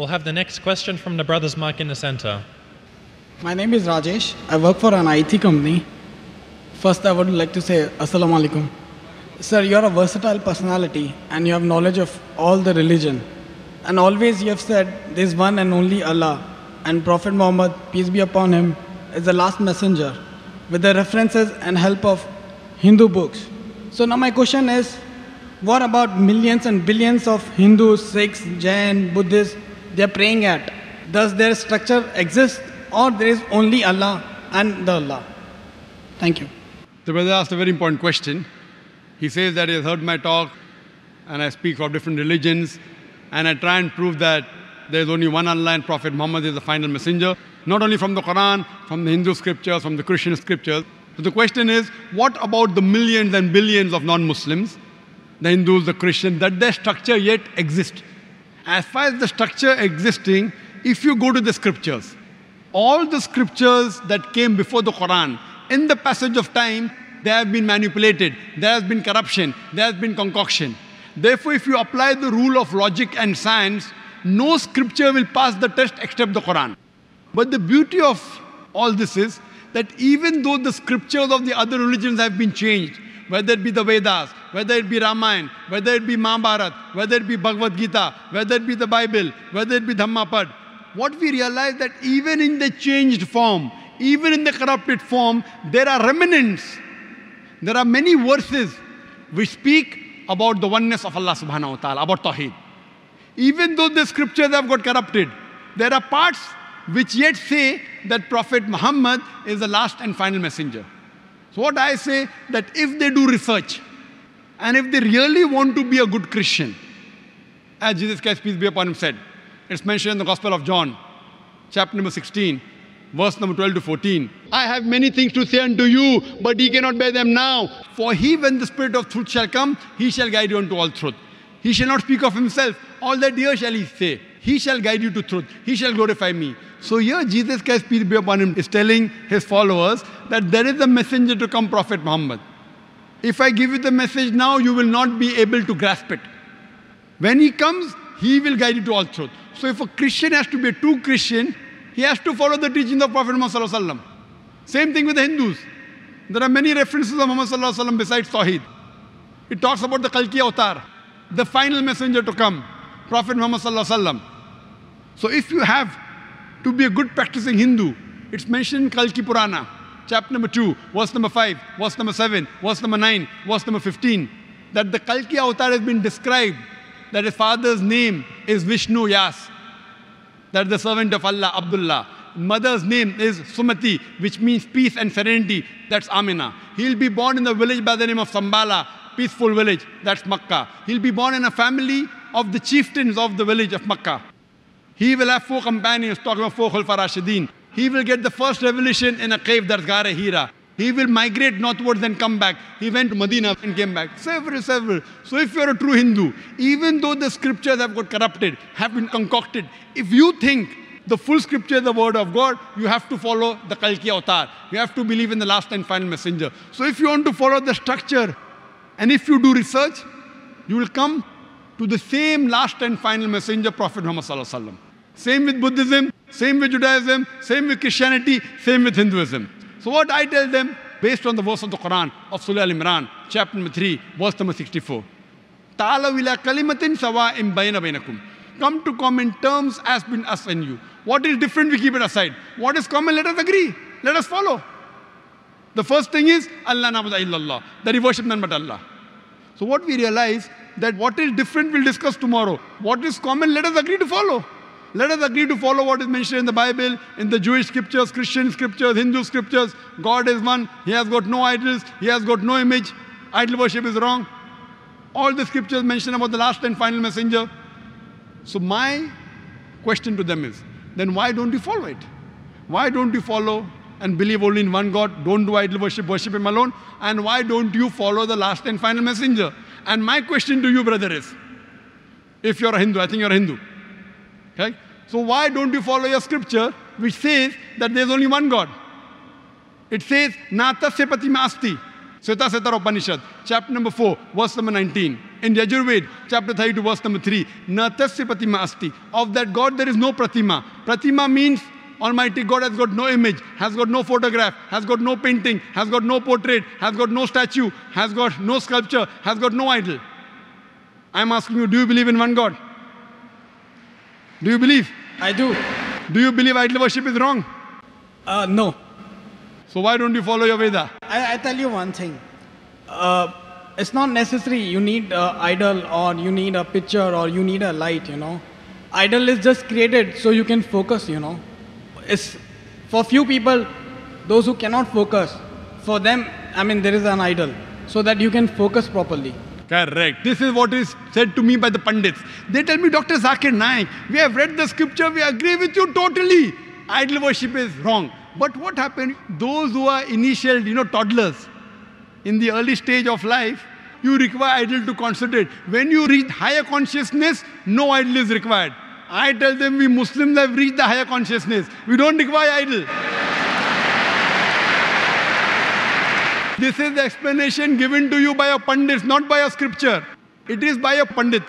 We'll have the next question from the brothers Mark in the center. My name is Rajesh. I work for an IT company. First, I would like to say Assalamu alaikum. Sir, you are a versatile personality and you have knowledge of all the religion. And always you have said there is one and only Allah and Prophet Muhammad, peace be upon him, is the last messenger with the references and help of Hindu books. So now my question is, what about millions and billions of Hindus, Sikhs, Jain, Buddhists they are praying at. Does their structure exist or there is only Allah and the Allah? Thank you. The brother asked a very important question. He says that he has heard my talk and I speak of different religions and I try and prove that there is only one Allah and Prophet Muhammad is the final messenger, not only from the Quran, from the Hindu scriptures, from the Christian scriptures. So the question is, what about the millions and billions of non-Muslims, the Hindus, the Christians, that their structure yet exists? As far as the structure existing, if you go to the scriptures, all the scriptures that came before the Quran, in the passage of time, they have been manipulated, there has been corruption, there has been concoction. Therefore, if you apply the rule of logic and science, no scripture will pass the test except the Quran. But the beauty of all this is that even though the scriptures of the other religions have been changed, whether it be the Vedas, whether it be Ramayana, whether it be Mahabharata, whether it be Bhagavad Gita, whether it be the Bible, whether it be Dhammapad, what we realize that even in the changed form, even in the corrupted form, there are remnants. There are many verses which speak about the oneness of Allah subhanahu wa ta'ala, about Tawheed. Even though the scriptures have got corrupted, there are parts which yet say that Prophet Muhammad is the last and final messenger. So, what I say that if they do research and if they really want to be a good Christian, as Jesus Christ, peace be upon him, said, it's mentioned in the Gospel of John, chapter number 16, verse number 12 to 14. I have many things to say unto you, but ye cannot bear them now. For he, when the Spirit of truth shall come, he shall guide you unto all truth. He shall not speak of himself, all that dear shall he say. He shall guide you to truth. He shall glorify me. So here Jesus Christ, peace be upon him, is telling his followers that there is a messenger to come, Prophet Muhammad. If I give you the message now, you will not be able to grasp it. When he comes, he will guide you to all truth. So if a Christian has to be a true Christian, he has to follow the teachings of Prophet Muhammad Same thing with the Hindus. There are many references of Muhammad besides Tawheed. It talks about the Kalki Autar, the final messenger to come, Prophet Muhammad so if you have to be a good practicing Hindu, it's mentioned in Kalki Purana, chapter number 2, verse number 5, verse number 7, verse number 9, verse number 15, that the Kalki avatar has been described, that his father's name is Vishnu Yas, that the servant of Allah, Abdullah. Mother's name is Sumati, which means peace and serenity. That's Amina. He'll be born in the village by the name of Sambala, peaceful village. That's Makkah. He'll be born in a family of the chieftains of the village of Makkah. He will have four companions, talking about four Khulfa Rashidin. He will get the first revelation in a cave, Dargara Hira. He will migrate northwards and come back. He went to Medina and came back. Several, several. So if you're a true Hindu, even though the scriptures have got corrupted, have been concocted, if you think the full scripture is the word of God, you have to follow the Kalki Avatar. You have to believe in the last and final messenger. So if you want to follow the structure, and if you do research, you will come to the same last and final messenger, Prophet Muhammad Sallallahu Alaihi Wasallam. Same with Buddhism, same with Judaism, same with Christianity, same with Hinduism. So what I tell them, based on the verse of the Quran of Surah Al-Imran, chapter number 3, verse number 64. kalimatin Come to common terms as been us and you. What is different, we keep it aside. What is common, let us agree. Let us follow. The first thing is, Allah nabda illallah. That he worship none but Allah. So what we realize, that what is different, we'll discuss tomorrow. What is common, let us agree to follow. Let us agree to follow what is mentioned in the Bible, in the Jewish scriptures, Christian scriptures, Hindu scriptures. God is one. He has got no idols. He has got no image. Idol worship is wrong. All the scriptures mention about the last and final messenger. So my question to them is, then why don't you follow it? Why don't you follow and believe only in one God? Don't do idol worship, worship Him alone. And why don't you follow the last and final messenger? And my question to you, brother, is, if you're a Hindu, I think you're a Hindu Right? So why don't you follow your scripture which says that there's only one God? It says, Natasya Masti, Sweta Setara Upanishad, chapter number 4, verse number 19. In Yajurved, chapter 32, verse number 3, Natasya Patima Of that God there is no Pratima. Pratima means Almighty God has got no image, has got no photograph, has got no painting, has got no portrait, has got no statue, has got no sculpture, has got no idol. I'm asking you, do you believe in one God? Do you believe? I do. Do you believe idol worship is wrong? Uh, no. So why don't you follow your Veda? I, I tell you one thing. Uh, it's not necessary you need an idol or you need a picture or you need a light, you know. Idol is just created so you can focus, you know. It's for few people, those who cannot focus, for them, I mean, there is an idol so that you can focus properly. Correct. This is what is said to me by the pandits. They tell me, Dr. Zakir Naik, we have read the scripture, we agree with you totally. Idol worship is wrong. But what happened? Those who are initial, you know, toddlers, in the early stage of life, you require idol to concentrate. When you reach higher consciousness, no idol is required. I tell them we Muslims have reached the higher consciousness. We don't require idol. This is the explanation given to you by a pandit, not by a scripture. It is by a pandit.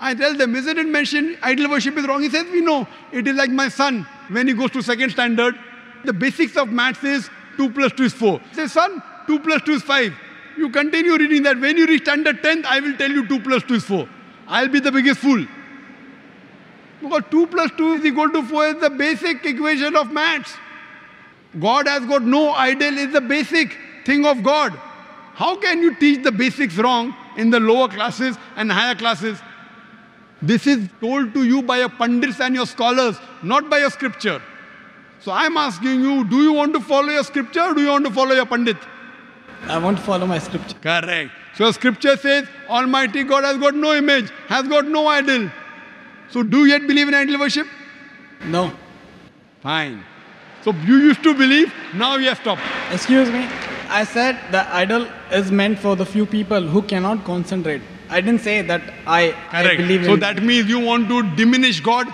I tell them, is it in idol worship is wrong? He says, we know. It is like my son when he goes to second standard. The basics of maths is 2 plus 2 is 4. He says, son, 2 plus 2 is 5. You continue reading that. When you reach standard 10th, I will tell you 2 plus 2 is 4. I'll be the biggest fool. Because 2 plus 2 is equal to 4 is the basic equation of maths. God has got no idol is the basic thing of God. How can you teach the basics wrong in the lower classes and higher classes? This is told to you by your pundits and your scholars, not by your scripture. So I'm asking you, do you want to follow your scripture or do you want to follow your pandit? I want to follow my scripture. Correct. So scripture says, Almighty God has got no image, has got no idol. So do you yet believe in idol worship? No. Fine. So you used to believe, now you have stopped. Excuse me. I said the idol is meant for the few people who cannot concentrate. I didn't say that I, I believe so in. So that means you want to diminish God.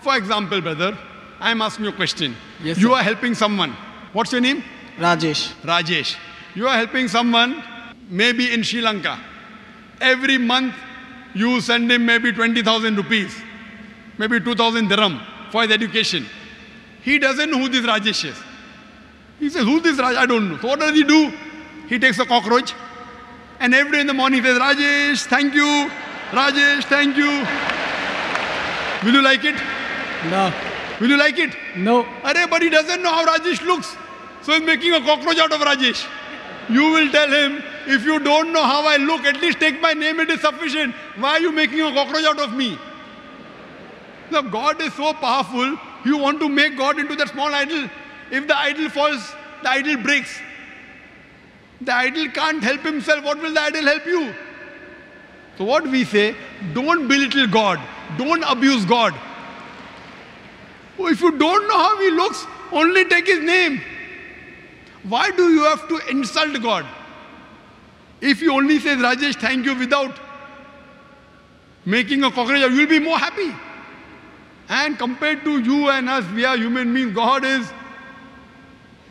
For example, brother, I am asking you a question. Yes, you sir. are helping someone. What's your name? Rajesh. Rajesh. You are helping someone, maybe in Sri Lanka. Every month, you send him maybe 20,000 rupees, maybe 2,000 dirham for his education. He doesn't know who this Rajesh is. He says, Who's this Raj? I don't know. So what does he do? He takes a cockroach and every day in the morning he says, Rajesh, thank you. Rajesh, thank you. Will you like it? No. Will you like it? No. Everybody but he doesn't know how Rajesh looks. So he's making a cockroach out of Rajesh. You will tell him, if you don't know how I look, at least take my name, it is sufficient. Why are you making a cockroach out of me? Now, God is so powerful, you want to make God into that small idol. If the idol falls, the idol breaks. The idol can't help himself. What will the idol help you? So, what we say, don't belittle God, don't abuse God. Oh, if you don't know how He looks, only take His name. Why do you have to insult God? If you only say Rajesh, thank you, without making a cockroach, you'll be more happy. And compared to you and us, we are human beings. God is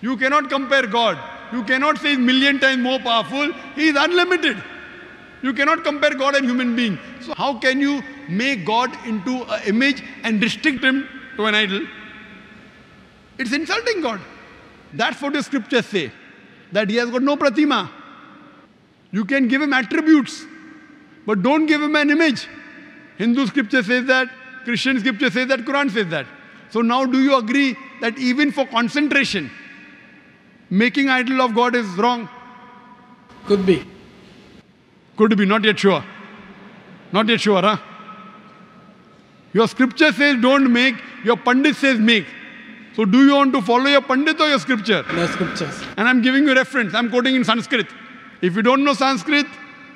you cannot compare God. You cannot say he's million times more powerful. He is unlimited. You cannot compare God and human being. So how can you make God into an image and restrict him to an idol? It's insulting God. That's what the scriptures say. That he has got no pratima. You can give him attributes, but don't give him an image. Hindu scripture says that, Christian scripture says that, Quran says that. So now do you agree that even for concentration, making idol of God is wrong? Could be. Could be, not yet sure. Not yet sure, huh? Your scripture says don't make, your Pandit says make. So do you want to follow your Pandit or your scripture? No scriptures. And I'm giving you reference. I'm quoting in Sanskrit. If you don't know Sanskrit,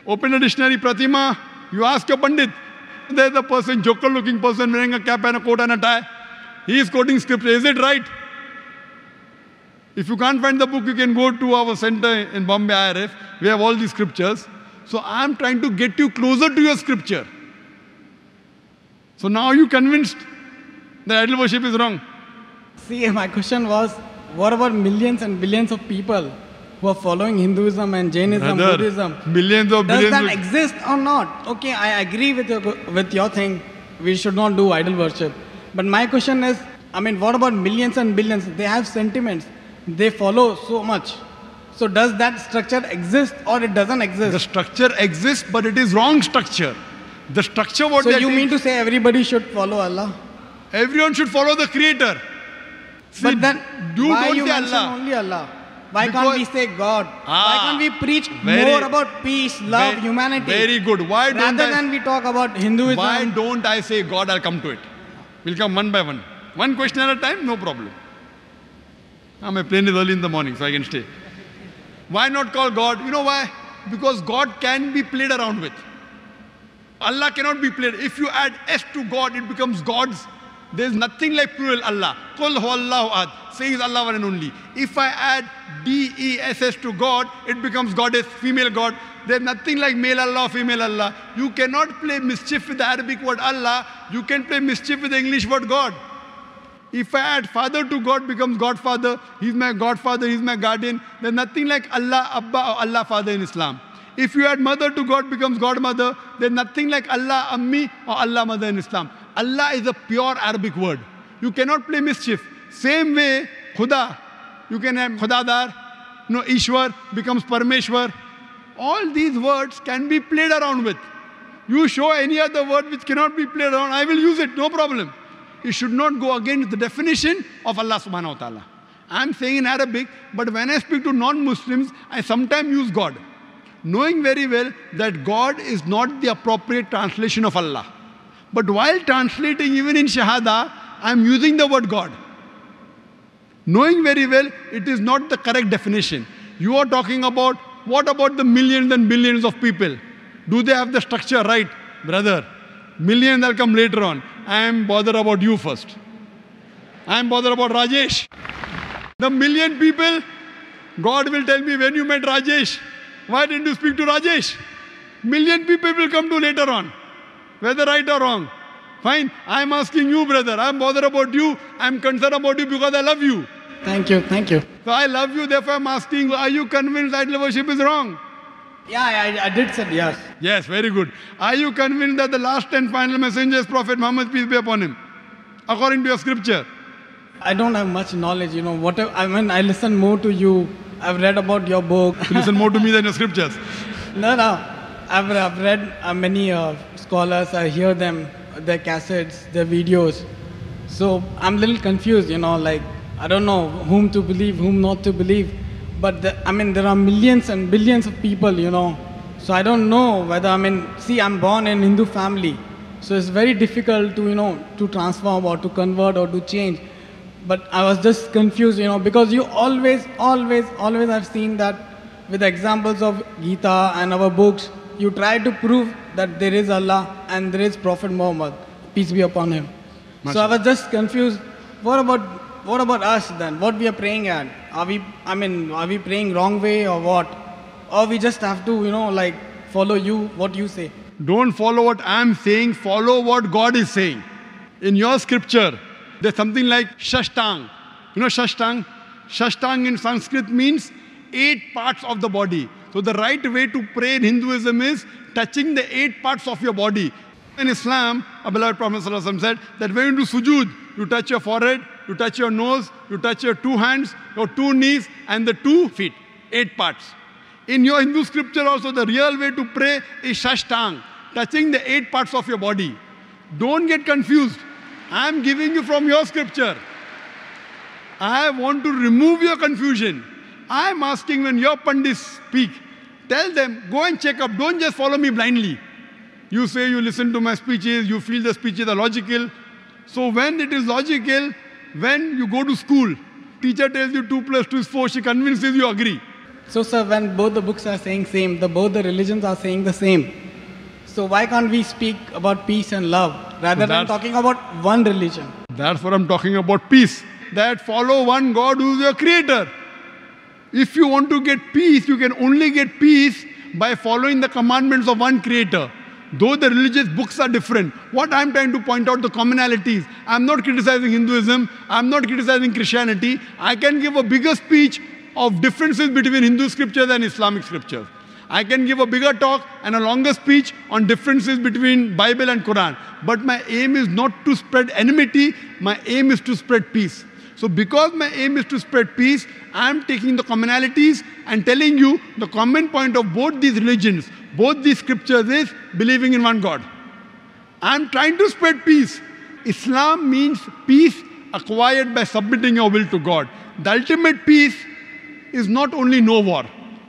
open a dictionary, Pratima. You ask your Pandit. There's a person, joker looking person wearing a cap and a coat and a tie. He is quoting scripture. Is it right? If you can't find the book, you can go to our center in Bombay IRF. We have all these scriptures. So I'm trying to get you closer to your scripture. So now you convinced that idol worship is wrong. See, my question was, what about millions and billions of people who are following Hinduism and Jainism, Brother, Buddhism? Millions of billions. Does that exist or not? Okay, I agree with your with your thing. We should not do idol worship. But my question is, I mean, what about millions and billions? They have sentiments they follow so much. So does that structure exist or it doesn't exist? The structure exists, but it is wrong structure. The structure what So you mean to say everybody should follow Allah? Everyone should follow the Creator. See, but then do why you Allah? only Allah? Why because, can't we say God? Ah, why can't we preach very, more about peace, love, very, humanity? Very good. Why rather I, than we talk about Hinduism? Why don't I say God? I'll come to it. We'll come one by one. One question at a time, no problem. Now my plane is early in the morning, so I can stay. Why not call God? You know why? Because God can be played around with. Allah cannot be played. If you add S to God, it becomes God's. There is nothing like plural Allah. Qul Allahu ad. Saying Allah one and only. If I add D-E-S-S to God, it becomes goddess, female God. There's nothing like male Allah, or female Allah. You cannot play mischief with the Arabic word Allah. You can play mischief with the English word God. If I add father to God becomes godfather, he's my godfather, he's my guardian, there's nothing like Allah Abba or Allah Father in Islam. If you add mother to God becomes godmother, there's nothing like Allah Ammi or Allah Mother in Islam. Allah is a pure Arabic word. You cannot play mischief. Same way, Khuda, you can have Khudadar, you know, Ishwar becomes Parmeshwar. All these words can be played around with. You show any other word which cannot be played around, I will use it, no problem. It should not go against the definition of Allah subhanahu wa ta'ala. I'm saying in Arabic, but when I speak to non-Muslims, I sometimes use God. Knowing very well that God is not the appropriate translation of Allah. But while translating even in Shahada, I'm using the word God. Knowing very well, it is not the correct definition. You are talking about, what about the millions and billions of people? Do they have the structure right? Brother, millions will come later on. I am bothered about you first. I am bothered about Rajesh. The million people, God will tell me when you met Rajesh, why didn't you speak to Rajesh? Million people will come to later on, whether right or wrong. Fine, I am asking you, brother. I am bothered about you. I am concerned about you because I love you. Thank you, thank you. So I love you, therefore I am asking, are you convinced idol worship is wrong? Yeah, I, I did send, yes. Yes, very good. Are you convinced that the last and final messenger is Prophet Muhammad, peace be upon him, according to your scripture? I don't have much knowledge, you know. Whatever I mean, I listen more to you. I've read about your book. You listen more to me than your scriptures. No, no. I've, I've read uh, many uh, scholars. I hear them, their cassettes, their videos. So I'm a little confused, you know. Like I don't know whom to believe, whom not to believe. But the, I mean, there are millions and billions of people, you know. So I don't know whether, I mean, see, I'm born in Hindu family. So it's very difficult to, you know, to transform or to convert or to change. But I was just confused, you know, because you always, always, always have seen that with examples of Gita and our books, you try to prove that there is Allah and there is Prophet Muhammad, peace be upon him. So I was just confused. What about what about us then? What we are praying at? are we, I mean, are we praying wrong way or what? Or we just have to, you know, like follow you, what you say. Don't follow what I'm saying, follow what God is saying. In your scripture, there's something like Shashtang. You know Shashtang? Shashtang in Sanskrit means eight parts of the body. So the right way to pray in Hinduism is touching the eight parts of your body. In Islam, our beloved Prophet said that when you do sujud, you touch your forehead, you touch your nose, you touch your two hands, your two knees, and the two feet. Eight parts. In your Hindu scripture also, the real way to pray is Shashtang, touching the eight parts of your body. Don't get confused. I am giving you from your scripture. I want to remove your confusion. I am asking when your pandits speak, tell them, go and check up. Don't just follow me blindly. You say you listen to my speeches, you feel the speeches are logical. So when it is logical, when you go to school, teacher tells you 2 plus 2 is 4, she convinces you agree. So sir, when both the books are saying same, the both the religions are saying the same. So why can't we speak about peace and love rather so than talking about one religion? That's what I'm talking about peace. That follow one God who is your creator. If you want to get peace, you can only get peace by following the commandments of one creator. Though the religious books are different, what I'm trying to point out the commonalities. I'm not criticizing Hinduism. I'm not criticizing Christianity. I can give a bigger speech of differences between Hindu scriptures and Islamic scriptures. I can give a bigger talk and a longer speech on differences between Bible and Quran. But my aim is not to spread enmity. My aim is to spread peace. So because my aim is to spread peace, I am taking the commonalities and telling you the common point of both these religions, both these scriptures is believing in one God. I am trying to spread peace. Islam means peace acquired by submitting your will to God. The ultimate peace is not only no war.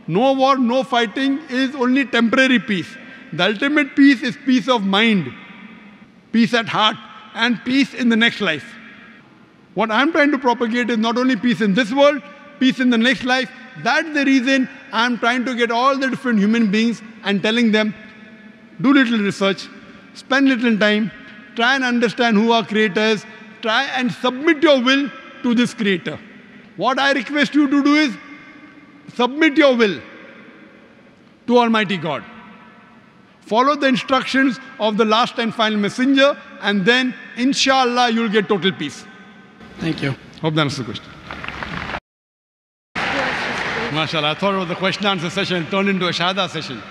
No war, no fighting is only temporary peace. The ultimate peace is peace of mind, peace at heart, and peace in the next life. What I'm trying to propagate is not only peace in this world, peace in the next life. That's the reason I'm trying to get all the different human beings and telling them, do little research, spend little time, try and understand who our creator is, try and submit your will to this creator. What I request you to do is submit your will to Almighty God. Follow the instructions of the last and final messenger, and then, inshallah, you'll get total peace. Thank you. Hope that answers the question. MashaAllah, I thought the question answer session turned into a Shahada session.